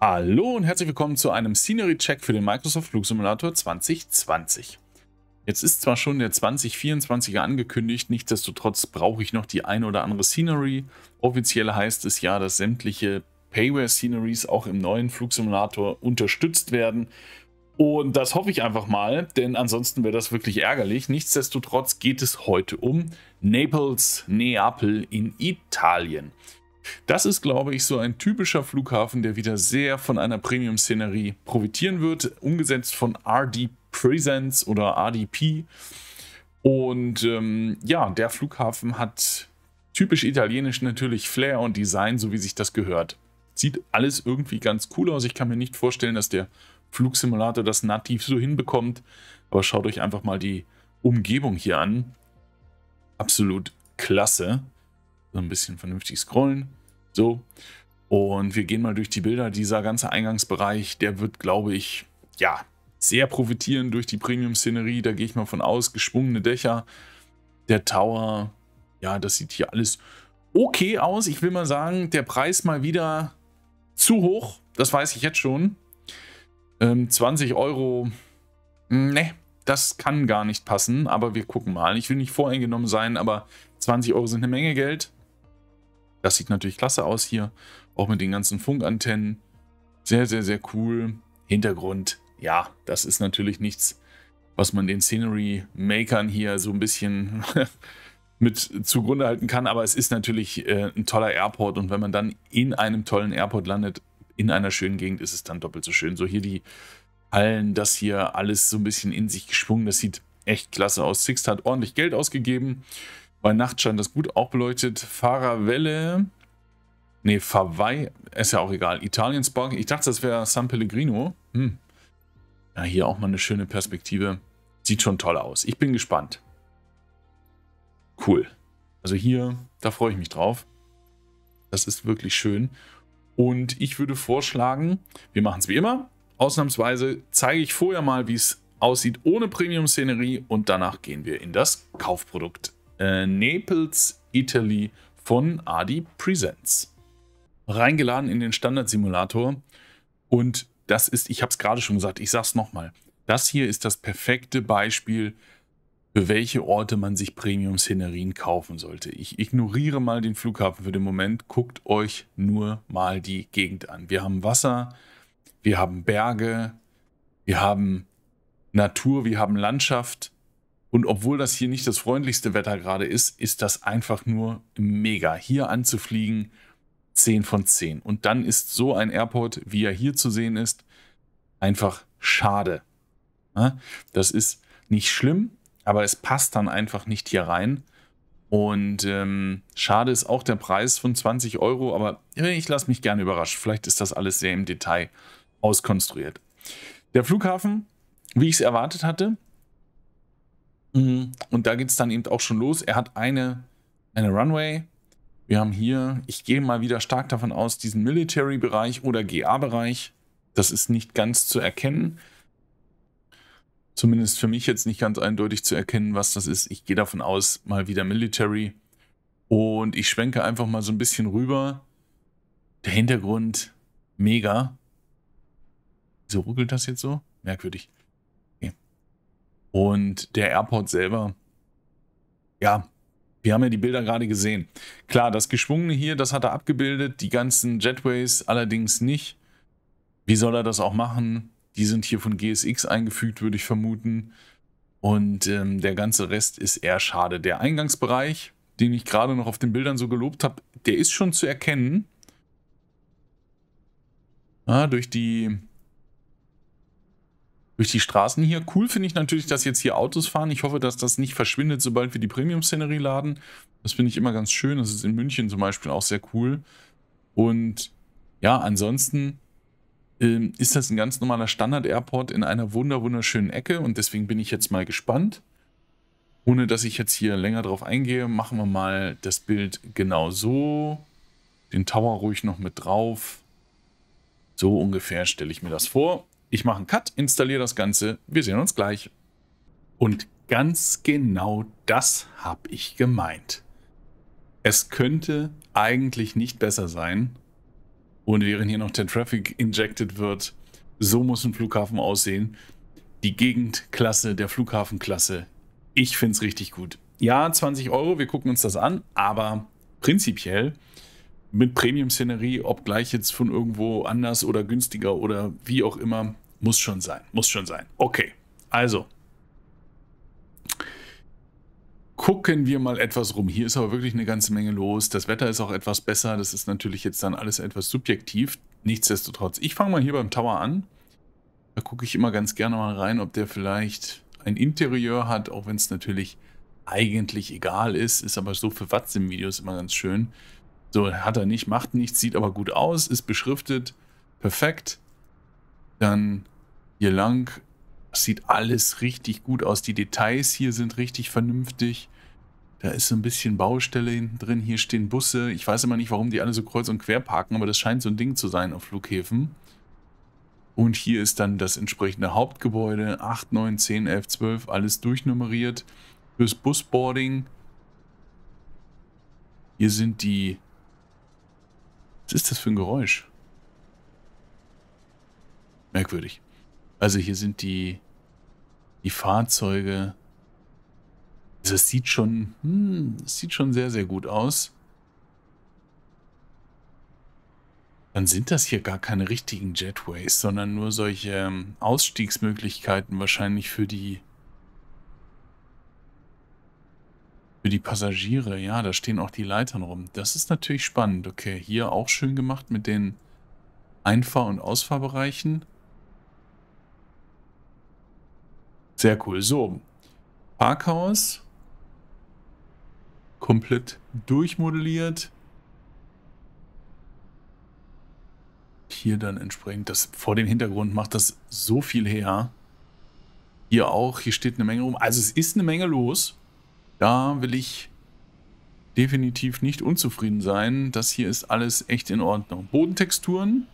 Hallo und herzlich willkommen zu einem Scenery-Check für den Microsoft Flugsimulator 2020. Jetzt ist zwar schon der 2024er angekündigt, nichtsdestotrotz brauche ich noch die ein oder andere Scenery. Offiziell heißt es ja, dass sämtliche Payware-Sceneries auch im neuen Flugsimulator unterstützt werden. Und das hoffe ich einfach mal, denn ansonsten wäre das wirklich ärgerlich. Nichtsdestotrotz geht es heute um Naples, Neapel in Italien. Das ist, glaube ich, so ein typischer Flughafen, der wieder sehr von einer Premium-Szenerie profitieren wird, umgesetzt von RD Presents oder RDP. Und ähm, ja, der Flughafen hat typisch italienisch natürlich Flair und Design, so wie sich das gehört. Sieht alles irgendwie ganz cool aus. Ich kann mir nicht vorstellen, dass der Flugsimulator das nativ so hinbekommt. Aber schaut euch einfach mal die Umgebung hier an. Absolut klasse. So ein bisschen vernünftig scrollen. So. Und wir gehen mal durch die Bilder. Dieser ganze Eingangsbereich, der wird, glaube ich, ja, sehr profitieren durch die Premium-Szenerie. Da gehe ich mal von aus. Geschwungene Dächer, der Tower. Ja, das sieht hier alles okay aus. Ich will mal sagen, der Preis mal wieder zu hoch. Das weiß ich jetzt schon. Ähm, 20 Euro, ne, das kann gar nicht passen. Aber wir gucken mal. Ich will nicht voreingenommen sein, aber 20 Euro sind eine Menge Geld. Das sieht natürlich klasse aus hier. Auch mit den ganzen Funkantennen. Sehr, sehr, sehr cool. Hintergrund, ja, das ist natürlich nichts, was man den Scenery-Makern hier so ein bisschen mit zugrunde halten kann. Aber es ist natürlich äh, ein toller Airport. Und wenn man dann in einem tollen Airport landet, in einer schönen Gegend, ist es dann doppelt so schön. So hier die Hallen, das hier alles so ein bisschen in sich geschwungen. Das sieht echt klasse aus. Sixt hat ordentlich Geld ausgegeben. Bei Nacht scheint das gut auch beleuchtet. Farawelle. Ne, Fawai. Ist ja auch egal. Italiens Spark. Ich dachte, das wäre San Pellegrino. Hm. Ja, hier auch mal eine schöne Perspektive. Sieht schon toll aus. Ich bin gespannt. Cool. Also hier, da freue ich mich drauf. Das ist wirklich schön. Und ich würde vorschlagen, wir machen es wie immer. Ausnahmsweise zeige ich vorher mal, wie es aussieht ohne Premium-Szenerie und danach gehen wir in das Kaufprodukt äh, Naples, Italy von Adi Presents. Reingeladen in den Standard-Simulator. Und das ist, ich habe es gerade schon gesagt, ich sage es nochmal. Das hier ist das perfekte Beispiel, für welche Orte man sich Premium-Szenerien kaufen sollte. Ich ignoriere mal den Flughafen für den Moment. Guckt euch nur mal die Gegend an. Wir haben Wasser, wir haben Berge, wir haben Natur, wir haben Landschaft. Und obwohl das hier nicht das freundlichste Wetter gerade ist, ist das einfach nur mega. Hier anzufliegen, 10 von 10. Und dann ist so ein Airport, wie er hier zu sehen ist, einfach schade. Das ist nicht schlimm, aber es passt dann einfach nicht hier rein. Und ähm, schade ist auch der Preis von 20 Euro, aber ich lasse mich gerne überraschen. Vielleicht ist das alles sehr im Detail auskonstruiert. Der Flughafen, wie ich es erwartet hatte, Mhm. Und da geht es dann eben auch schon los. Er hat eine, eine Runway. Wir haben hier, ich gehe mal wieder stark davon aus, diesen Military-Bereich oder GA-Bereich. Das ist nicht ganz zu erkennen. Zumindest für mich jetzt nicht ganz eindeutig zu erkennen, was das ist. Ich gehe davon aus, mal wieder Military. Und ich schwenke einfach mal so ein bisschen rüber. Der Hintergrund, mega. Wieso ruckelt das jetzt so? Merkwürdig. Und der Airport selber, ja, wir haben ja die Bilder gerade gesehen. Klar, das Geschwungene hier, das hat er abgebildet, die ganzen Jetways allerdings nicht. Wie soll er das auch machen? Die sind hier von GSX eingefügt, würde ich vermuten. Und ähm, der ganze Rest ist eher schade. Der Eingangsbereich, den ich gerade noch auf den Bildern so gelobt habe, der ist schon zu erkennen. Ja, durch die durch die Straßen hier. Cool finde ich natürlich, dass jetzt hier Autos fahren. Ich hoffe, dass das nicht verschwindet, sobald wir die Premium-Szenerie laden. Das finde ich immer ganz schön. Das ist in München zum Beispiel auch sehr cool. Und ja, ansonsten ähm, ist das ein ganz normaler Standard-Airport in einer wunder wunderschönen Ecke. Und deswegen bin ich jetzt mal gespannt. Ohne dass ich jetzt hier länger drauf eingehe, machen wir mal das Bild genau so. Den Tower ruhig noch mit drauf. So ungefähr stelle ich mir das vor. Ich mache einen Cut, installiere das Ganze. Wir sehen uns gleich. Und ganz genau das habe ich gemeint. Es könnte eigentlich nicht besser sein. Und während hier noch der Traffic injected wird, so muss ein Flughafen aussehen. Die Gegendklasse der Flughafenklasse. Ich finde es richtig gut. Ja, 20 Euro, wir gucken uns das an, aber prinzipiell mit Premium-Szenerie, obgleich jetzt von irgendwo anders oder günstiger oder wie auch immer, muss schon sein. Muss schon sein. Okay, also. Gucken wir mal etwas rum. Hier ist aber wirklich eine ganze Menge los. Das Wetter ist auch etwas besser. Das ist natürlich jetzt dann alles etwas subjektiv. Nichtsdestotrotz. Ich fange mal hier beim Tower an. Da gucke ich immer ganz gerne mal rein, ob der vielleicht ein Interieur hat, auch wenn es natürlich eigentlich egal ist. Ist aber so für Watz im Video ist immer ganz schön. So, hat er nicht, macht nichts, sieht aber gut aus, ist beschriftet, perfekt. Dann hier lang, sieht alles richtig gut aus. Die Details hier sind richtig vernünftig. Da ist so ein bisschen Baustelle hinten drin. Hier stehen Busse. Ich weiß immer nicht, warum die alle so kreuz und quer parken, aber das scheint so ein Ding zu sein auf Flughäfen. Und hier ist dann das entsprechende Hauptgebäude. 8, 9, 10, 11, 12, alles durchnummeriert. Fürs Busboarding. Hier sind die was ist das für ein Geräusch? Merkwürdig. Also hier sind die, die Fahrzeuge. Das also sieht schon, hm, es sieht schon sehr, sehr gut aus. Dann sind das hier gar keine richtigen Jetways, sondern nur solche ähm, Ausstiegsmöglichkeiten wahrscheinlich für die Für die Passagiere, ja, da stehen auch die Leitern rum. Das ist natürlich spannend. Okay, hier auch schön gemacht mit den Einfahr- und Ausfahrbereichen. Sehr cool. So, Parkhaus. Komplett durchmodelliert. Hier dann entsprechend, das vor dem Hintergrund macht das so viel her. Hier auch, hier steht eine Menge rum. Also es ist eine Menge los. Da will ich definitiv nicht unzufrieden sein. Das hier ist alles echt in Ordnung. Bodentexturen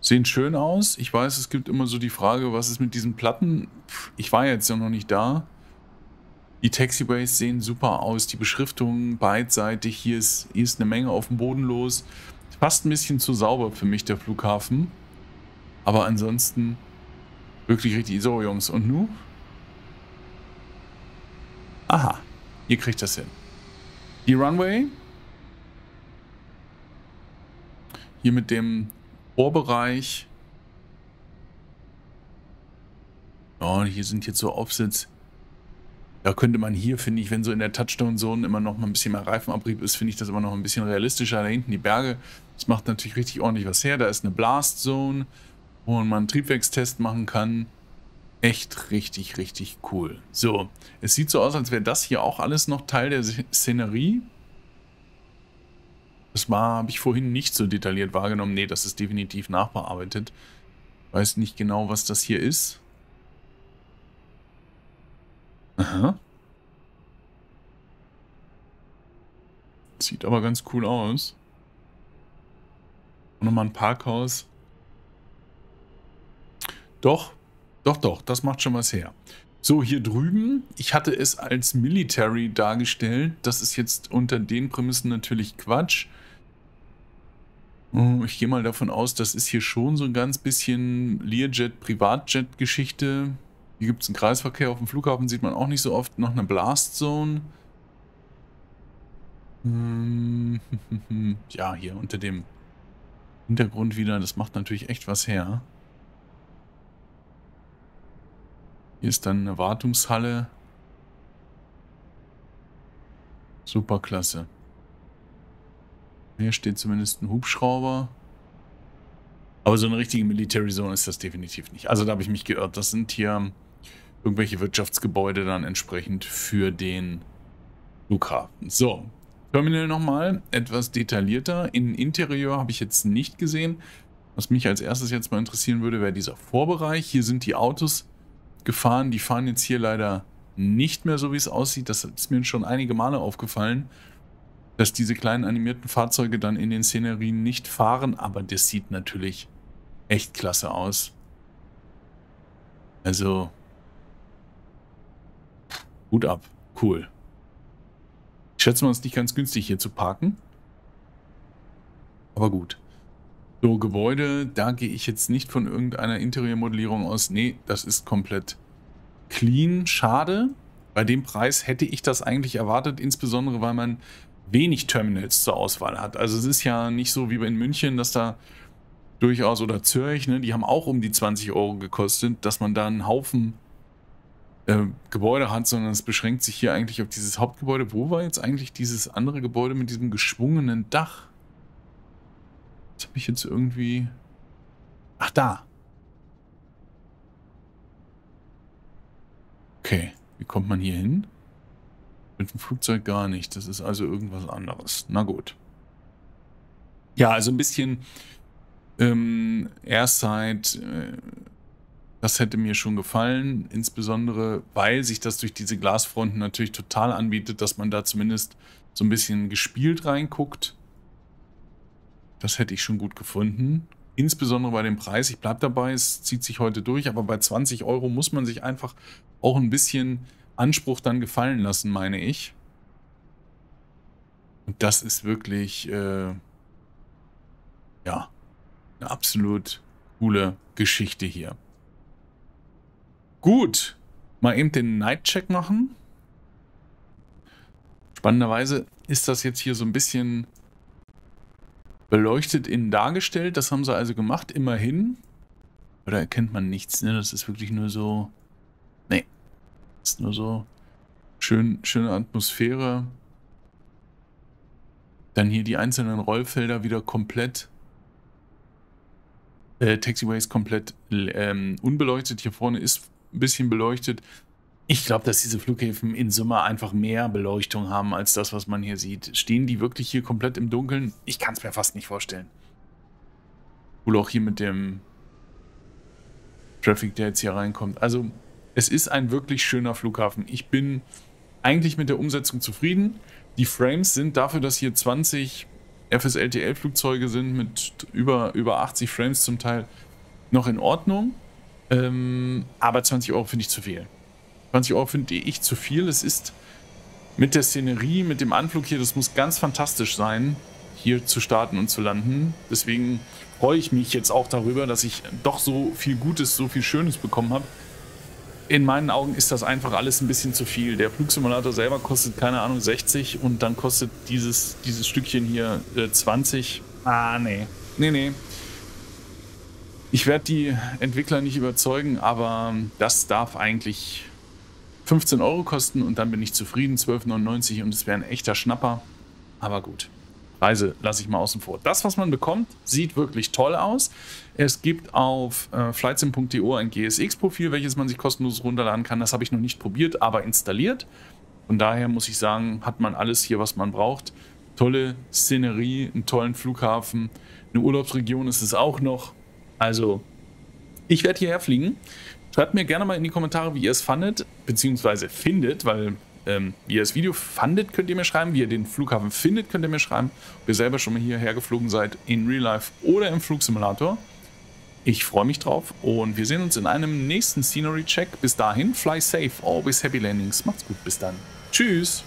sehen schön aus. Ich weiß, es gibt immer so die Frage, was ist mit diesen Platten? Ich war jetzt ja noch nicht da. Die Taxiways sehen super aus. Die Beschriftungen beidseitig. Hier ist, hier ist eine Menge auf dem Boden los. Fast ein bisschen zu sauber für mich, der Flughafen. Aber ansonsten wirklich richtig. So, Jungs. Und nun? Aha, ihr kriegt das hin. Die Runway. Hier mit dem Ohrbereich. Oh, hier sind jetzt so Aufsitz. Da könnte man hier, finde ich, wenn so in der Touchdown-Zone immer noch mal ein bisschen mehr Reifenabrieb ist, finde ich das immer noch ein bisschen realistischer. Da hinten die Berge, das macht natürlich richtig ordentlich was her. Da ist eine Blast-Zone, wo man einen Triebwerkstest machen kann echt richtig, richtig cool. So, es sieht so aus, als wäre das hier auch alles noch Teil der Szenerie. Das war, habe ich vorhin nicht so detailliert wahrgenommen. Nee, das ist definitiv nachbearbeitet. Weiß nicht genau, was das hier ist. Aha. Sieht aber ganz cool aus. Und nochmal ein Parkhaus. Doch, doch, doch, das macht schon was her. So, hier drüben, ich hatte es als Military dargestellt. Das ist jetzt unter den Prämissen natürlich Quatsch. Hm, ich gehe mal davon aus, das ist hier schon so ein ganz bisschen Learjet-Privatjet-Geschichte. Hier gibt es einen Kreisverkehr auf dem Flughafen, sieht man auch nicht so oft. Noch eine Blastzone. Hm, ja, hier unter dem Hintergrund wieder, das macht natürlich echt was her. Hier ist dann eine Wartungshalle. Super klasse. Hier steht zumindest ein Hubschrauber. Aber so eine richtige Military Zone ist das definitiv nicht. Also da habe ich mich geirrt. Das sind hier irgendwelche Wirtschaftsgebäude dann entsprechend für den Flughafen. So, Terminal nochmal, etwas detaillierter. In Interieur habe ich jetzt nicht gesehen. Was mich als erstes jetzt mal interessieren würde, wäre dieser Vorbereich. Hier sind die Autos gefahren. Die fahren jetzt hier leider nicht mehr so, wie es aussieht. Das ist mir schon einige Male aufgefallen, dass diese kleinen animierten Fahrzeuge dann in den Szenerien nicht fahren. Aber das sieht natürlich echt klasse aus. Also, gut ab. Cool. Ich schätze mal, es ist nicht ganz günstig hier zu parken. Aber gut. So, Gebäude, da gehe ich jetzt nicht von irgendeiner Interieurmodellierung aus. Nee, das ist komplett clean. Schade. Bei dem Preis hätte ich das eigentlich erwartet, insbesondere weil man wenig Terminals zur Auswahl hat. Also es ist ja nicht so wie in München, dass da durchaus, oder Zürich, ne, die haben auch um die 20 Euro gekostet, dass man da einen Haufen äh, Gebäude hat, sondern es beschränkt sich hier eigentlich auf dieses Hauptgebäude. Wo war jetzt eigentlich dieses andere Gebäude mit diesem geschwungenen Dach? hat mich jetzt irgendwie... Ach, da. Okay, wie kommt man hier hin? Mit dem Flugzeug gar nicht. Das ist also irgendwas anderes. Na gut. Ja, also ein bisschen ähm, erst Äh, das hätte mir schon gefallen, insbesondere weil sich das durch diese Glasfronten natürlich total anbietet, dass man da zumindest so ein bisschen gespielt reinguckt das hätte ich schon gut gefunden. Insbesondere bei dem Preis. Ich bleibe dabei, es zieht sich heute durch, aber bei 20 Euro muss man sich einfach auch ein bisschen Anspruch dann gefallen lassen, meine ich. Und das ist wirklich, äh, ja, eine absolut coole Geschichte hier. Gut, mal eben den Night-Check machen. Spannenderweise ist das jetzt hier so ein bisschen beleuchtet innen dargestellt. Das haben sie also gemacht, immerhin. Oder erkennt man nichts, ne? Das ist wirklich nur so... Nee. ist nur so schön, schöne Atmosphäre. Dann hier die einzelnen Rollfelder wieder komplett... Äh, Taxiways komplett ähm, unbeleuchtet. Hier vorne ist ein bisschen beleuchtet. Ich glaube, dass diese Flughäfen in Summe einfach mehr Beleuchtung haben als das, was man hier sieht. Stehen die wirklich hier komplett im Dunkeln? Ich kann es mir fast nicht vorstellen. Cool auch hier mit dem Traffic, der jetzt hier reinkommt. Also es ist ein wirklich schöner Flughafen. Ich bin eigentlich mit der Umsetzung zufrieden. Die Frames sind dafür, dass hier 20 FSLTL-Flugzeuge sind mit über, über 80 Frames zum Teil noch in Ordnung. Ähm, aber 20 Euro finde ich zu viel. 20 Euro finde ich zu viel. Es ist mit der Szenerie, mit dem Anflug hier, das muss ganz fantastisch sein, hier zu starten und zu landen. Deswegen freue ich mich jetzt auch darüber, dass ich doch so viel Gutes, so viel Schönes bekommen habe. In meinen Augen ist das einfach alles ein bisschen zu viel. Der Flugsimulator selber kostet, keine Ahnung, 60 und dann kostet dieses, dieses Stückchen hier äh, 20. Ah, nee. Nee, nee. Ich werde die Entwickler nicht überzeugen, aber das darf eigentlich 15 Euro kosten und dann bin ich zufrieden, 12,99 und es wäre ein echter Schnapper. Aber gut, Reise lasse ich mal außen vor. Das, was man bekommt, sieht wirklich toll aus. Es gibt auf äh, flightsim.de ein GSX-Profil, welches man sich kostenlos runterladen kann. Das habe ich noch nicht probiert, aber installiert. Von daher muss ich sagen, hat man alles hier, was man braucht. Tolle Szenerie, einen tollen Flughafen, eine Urlaubsregion ist es auch noch. Also, ich werde hierher fliegen. Schreibt mir gerne mal in die Kommentare, wie ihr es fandet, beziehungsweise findet, weil ähm, wie ihr das Video fandet, könnt ihr mir schreiben. Wie ihr den Flughafen findet, könnt ihr mir schreiben. Ob ihr selber schon mal hierher geflogen seid, in Real Life oder im Flugsimulator. Ich freue mich drauf und wir sehen uns in einem nächsten Scenery-Check. Bis dahin, fly safe, always happy landings. Macht's gut, bis dann. Tschüss.